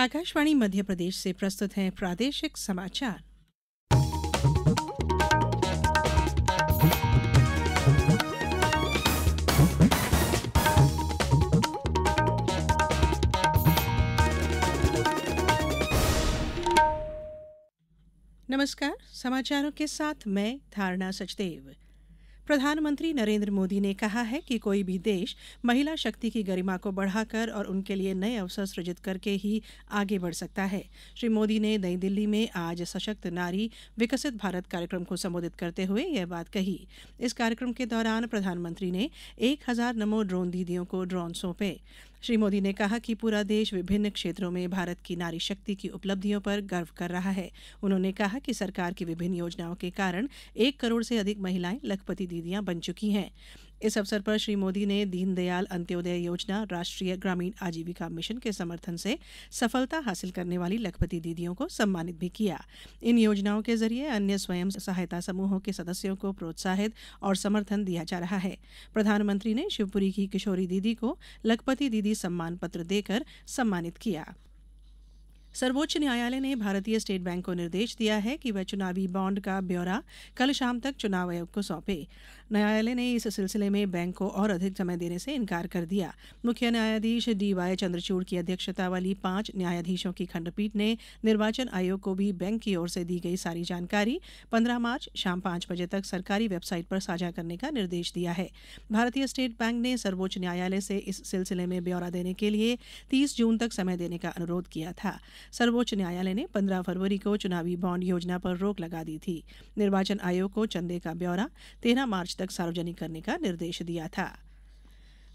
आकाशवाणी मध्य प्रदेश से प्रस्तुत हैं प्रादेशिक समाचार नमस्कार समाचारों के साथ मैं धारणा सचदेव प्रधानमंत्री नरेंद्र मोदी ने कहा है कि कोई भी देश महिला शक्ति की गरिमा को बढ़ाकर और उनके लिए नए अवसर सृजित करके ही आगे बढ़ सकता है श्री मोदी ने नई दिल्ली में आज सशक्त नारी विकसित भारत कार्यक्रम को संबोधित करते हुए यह बात कही इस कार्यक्रम के दौरान प्रधानमंत्री ने एक हजार नमो ड्रोन दीदियों को ड्रोन सौंपे श्री मोदी ने कहा कि पूरा देश विभिन्न क्षेत्रों में भारत की नारी शक्ति की उपलब्धियों पर गर्व कर रहा है उन्होंने कहा कि सरकार की विभिन्न योजनाओं के कारण एक करोड़ से अधिक महिलाएं लखपति दीदियां बन चुकी हैं इस अवसर पर श्री मोदी ने दीनदयाल अंत्योदय योजना राष्ट्रीय ग्रामीण आजीविका मिशन के समर्थन से सफलता हासिल करने वाली लखपति दीदियों को सम्मानित भी किया इन योजनाओं के जरिए अन्य स्वयं सहायता समूहों के सदस्यों को प्रोत्साहित और समर्थन दिया जा रहा है प्रधानमंत्री ने शिवपुरी की किशोरी दीदी को लखपति दीदी सम्मान पत्र देकर सम्मानित किया सर्वोच्च न्यायालय ने भारतीय स्टेट बैंक को निर्देश दिया है कि वह चुनावी बॉन्ड का ब्यौरा कल शाम तक चुनाव आयोग को सौंपे न्यायालय ने इस सिलसिले में बैंक को और अधिक समय देने से इनकार कर दिया मुख्य न्यायाधीश डी वाई चंद्रचूड़ की अध्यक्षता वाली पांच न्यायाधीशों की खंडपीठ ने निर्वाचन आयोग को भी बैंक की ओर से दी गई सारी जानकारी पंद्रह मार्च शाम पांच बजे तक सरकारी वेबसाइट पर साझा करने का निर्देश दिया है भारतीय स्टेट बैंक ने सर्वोच्च न्यायालय से इस सिलसिले में ब्यौरा देने के लिए तीस जून तक समय देने का अनुरोध किया था सर्वोच्च न्यायालय ने 15 फरवरी को चुनावी बॉन्ड योजना पर रोक लगा दी थी निर्वाचन आयोग को चंदे का ब्यौरा 13 मार्च तक सार्वजनिक करने का निर्देश दिया था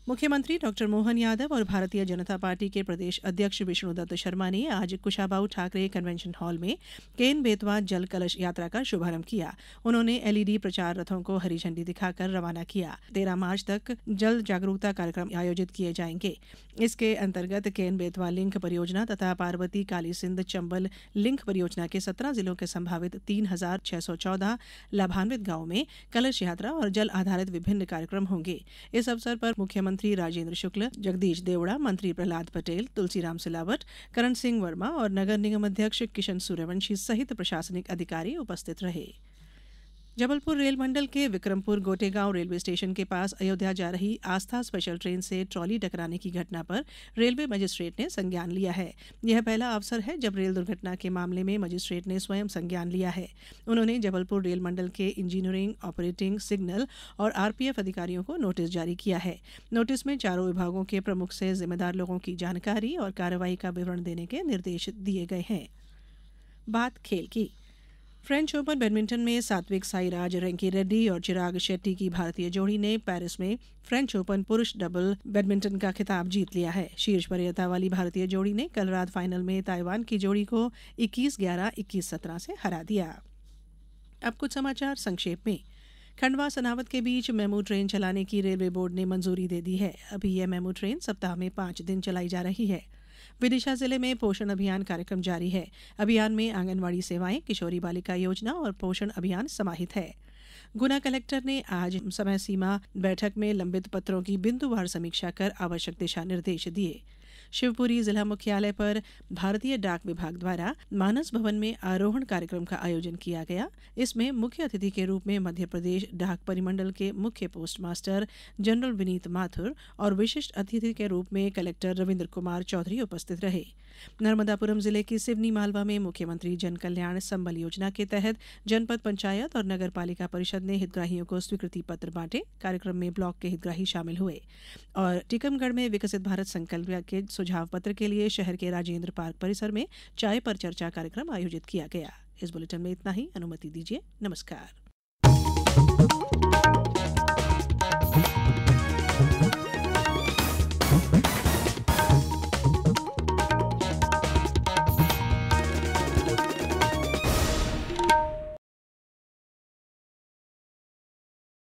मुख्यमंत्री डॉ मोहन यादव और भारतीय जनता पार्टी के प्रदेश अध्यक्ष विष्णुदत्त शर्मा ने आज कुशाबाऊ ठाकरे कन्वेंशन हॉल में केन बेतवा जल कलश यात्रा का शुभारंभ किया उन्होंने एलईडी प्रचार रथों को हरी झंडी दिखाकर रवाना किया तेरह मार्च तक जल जागरूकता कार्यक्रम आयोजित किए जाएंगे इसके अंतर्गत केन बेतवा लिंक परियोजना तथा पार्वती काली सिंध चंबल लिंक परियोजना के सत्रह जिलों के संभावित तीन हजार छह सौ चौदह लाभान्वित गांवों में कलश यात्रा और जल आधारित विभिन्न कार्यक्रम होंगे इस अवसर पर मुख्यमंत्री मंत्री राजेंद्र शुक्ल जगदीश देवड़ा मंत्री प्रहलाद पटेल तुलसीराम सिलावट करण सिंह वर्मा और नगर निगम अध्यक्ष किशन सूर्यवंशी सहित प्रशासनिक अधिकारी उपस्थित रहे जबलपुर रेल मंडल के विक्रमपुर गोटेगांव रेलवे स्टेशन के पास अयोध्या जा रही आस्था स्पेशल ट्रेन से ट्रॉली टकराने की घटना पर रेलवे मजिस्ट्रेट ने संज्ञान लिया है यह पहला अवसर है जब रेल दुर्घटना के मामले में मजिस्ट्रेट ने स्वयं संज्ञान लिया है उन्होंने जबलपुर रेल मंडल के इंजीनियरिंग ऑपरेटिंग सिग्नल और आरपीएफ अधिकारियों को नोटिस जारी किया है नोटिस में चारों विभागों के प्रमुख से जिम्मेदार लोगों की जानकारी और कार्रवाई का विवरण देने के निर्देश दिए गए हैं बात खेल की फ्रेंच ओपन बैडमिंटन में सात्विक साईराज रेंकी रेड्डी और चिराग शेट्टी की भारतीय जोड़ी ने पेरिस में फ्रेंच ओपन पुरुष डबल बैडमिंटन का खिताब जीत लिया है शीर्ष वरीयता वाली भारतीय जोड़ी ने कल रात फाइनल में ताइवान की जोड़ी को 21 ग्यारह इक्कीस सत्रह से हरा दिया अब कुछ समाचार संक्षेप में खंडवा सनावत के बीच मेमू ट्रेन चलाने की रेलवे बोर्ड ने मंजूरी दे दी है अभी यह मेमू ट्रेन सप्ताह में पांच दिन चलाई जा रही है विदिशा जिले में पोषण अभियान कार्यक्रम जारी है अभियान में आंगनवाड़ी सेवाएं किशोरी बालिका योजना और पोषण अभियान समाहित है गुना कलेक्टर ने आज समय सीमा बैठक में लंबित पत्रों की बिंदुवार समीक्षा कर आवश्यक दिशा निर्देश दिए शिवपुरी जिला मुख्यालय पर भारतीय डाक विभाग द्वारा मानस भवन में आरोहण कार्यक्रम का आयोजन किया गया इसमें मुख्य अतिथि के रूप में मध्य प्रदेश डाक परिमंडल के मुख्य post master general Vineet Mathur और विशिष्ट अतिथि के रूप में कलेक्टर रविन्द्र कुमार चौधरी उपस्थित रहे नर्मदापुरम जिले की सिवनी मालवा में मुख्यमंत्री जन कल्याण संबल योजना के तहत जनपद पंचायत और नगर पालिका परिषद ने हितग्राहियों को स्वीकृति पत्र बांटे कार्यक्रम में ब्लॉक के हितग्राही शामिल हुए और टीकमगढ़ में विकसित भारत संकल्प के सुझाव पत्र के लिए शहर के राजेंद्र पार्क परिसर में चाय पर चर्चा कार्यक्रम आयोजित किया गया इस बुलेटिन में इतना ही अनुमति दीजिए नमस्कार